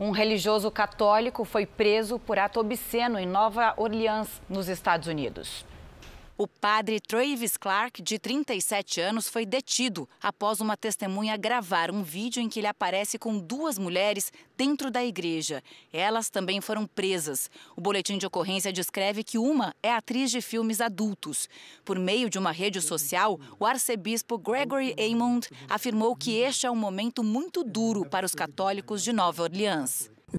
Um religioso católico foi preso por ato obsceno em Nova Orleans, nos Estados Unidos. O padre Travis Clark, de 37 anos, foi detido após uma testemunha gravar um vídeo em que ele aparece com duas mulheres dentro da igreja. Elas também foram presas. O boletim de ocorrência descreve que uma é atriz de filmes adultos. Por meio de uma rede social, o arcebispo Gregory Amond afirmou que este é um momento muito duro para os católicos de Nova Orleans.